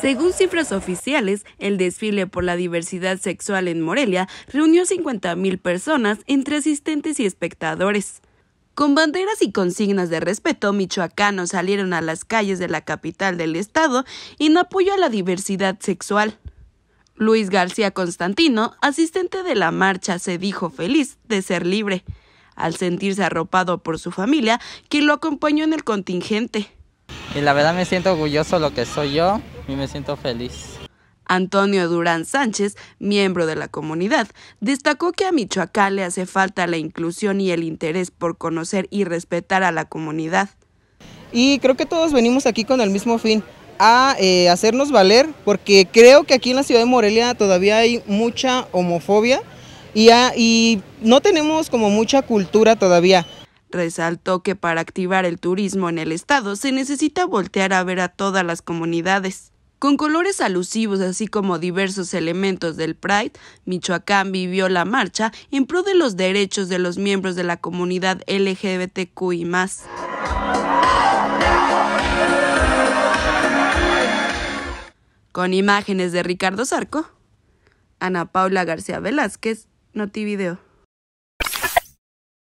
Según cifras oficiales, el desfile por la diversidad sexual en Morelia reunió 50.000 personas entre asistentes y espectadores. Con banderas y consignas de respeto, michoacanos salieron a las calles de la capital del estado en apoyo a la diversidad sexual. Luis García Constantino, asistente de la marcha, se dijo feliz de ser libre, al sentirse arropado por su familia, quien lo acompañó en el contingente. Y la verdad me siento orgulloso de lo que soy yo y me siento feliz. Antonio Durán Sánchez, miembro de la comunidad, destacó que a Michoacán le hace falta la inclusión y el interés por conocer y respetar a la comunidad. Y creo que todos venimos aquí con el mismo fin, a eh, hacernos valer, porque creo que aquí en la ciudad de Morelia todavía hay mucha homofobia y no tenemos como mucha cultura todavía. Resaltó que para activar el turismo en el estado se necesita voltear a ver a todas las comunidades. Con colores alusivos así como diversos elementos del Pride, Michoacán vivió la marcha en pro de los derechos de los miembros de la comunidad y más Con imágenes de Ricardo Zarco, Ana Paula García Velázquez, Notivideo.